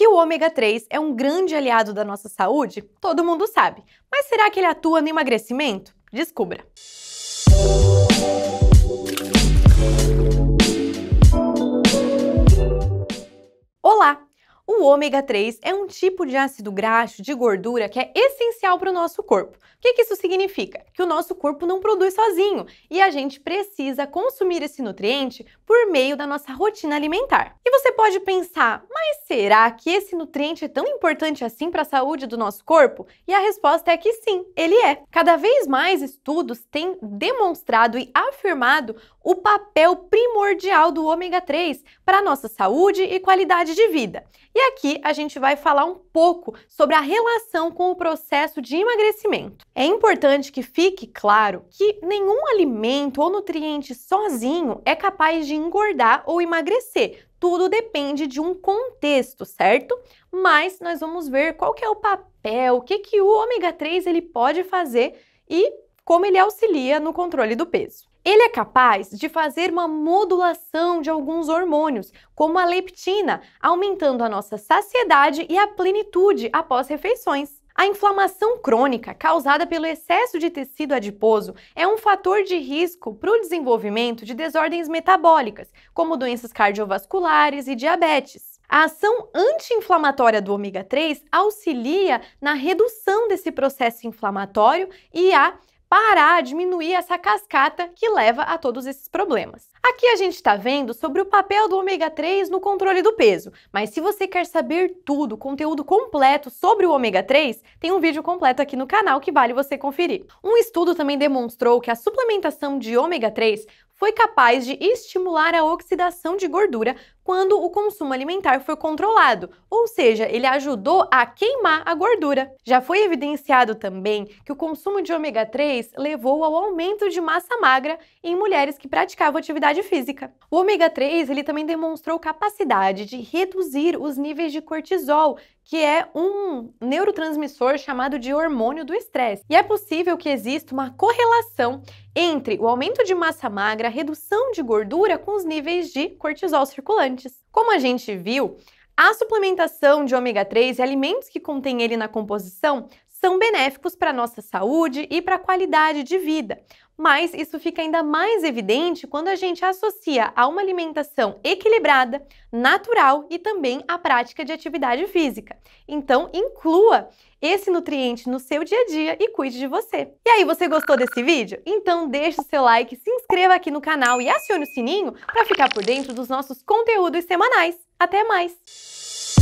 Que o ômega 3 é um grande aliado da nossa saúde, todo mundo sabe. Mas será que ele atua no emagrecimento? Descubra! Olá! O ômega 3 é um tipo de ácido graxo de gordura que é essencial para o nosso corpo. O que, que, isso significa? Que o nosso corpo não produz sozinho e a gente precisa consumir esse nutriente por meio da nossa rotina alimentar. E você pode pensar, mas será que esse nutriente é tão importante assim para a saúde do nosso corpo? E a resposta é que sim, ele é. Cada vez mais estudos têm demonstrado e afirmado o papel primordial do ômega 3 para a nossa saúde e qualidade de vida. E aqui a gente vai falar um pouco sobre a relação com o processo de emagrecimento. É importante que fique claro que nenhum alimento ou nutriente sozinho é capaz de engordar ou emagrecer tudo depende de um contexto, certo? Mas nós vamos ver qual que é o papel, o que, que o ômega 3 ele pode fazer e como ele auxilia no controle do peso. Ele é capaz de fazer uma modulação de alguns hormônios, como a leptina, aumentando a nossa saciedade e a plenitude após refeições. A inflamação crônica causada pelo excesso de tecido adiposo é um fator de risco para o desenvolvimento de desordens metabólicas, como doenças cardiovasculares e diabetes. A ação anti-inflamatória do ômega 3 auxilia na redução desse processo inflamatório e a parar, diminuir essa cascata que leva a todos esses problemas. Aqui a gente está vendo sobre o papel do ômega 3 no controle do peso, mas se você quer saber tudo, conteúdo completo sobre o ômega 3, tem um vídeo completo aqui no canal que vale você conferir. Um estudo também demonstrou que a suplementação de ômega 3 foi capaz de estimular a oxidação de gordura quando o consumo alimentar foi controlado, ou seja, ele ajudou a queimar a gordura. Já foi evidenciado também que o consumo de ômega 3 levou ao aumento de massa magra em mulheres que praticavam atividade física. O ômega 3 ele também demonstrou capacidade de reduzir os níveis de cortisol, que é um neurotransmissor chamado de hormônio do estresse. E é possível que exista uma correlação entre o aumento de massa magra, a redução de gordura com os níveis de cortisol circulante antes. Como a gente viu, a suplementação de ômega 3 e alimentos que contêm ele na composição são benéficos para a nossa saúde e para a qualidade de vida. Mas isso fica ainda mais evidente quando a gente associa a uma alimentação equilibrada, natural e também a prática de atividade física. Então, inclua esse nutriente no seu dia a dia e cuide de você. E aí, você gostou desse vídeo? Então, deixe o seu like, se inscreva aqui no canal e acione o sininho para ficar por dentro dos nossos conteúdos semanais. Até mais!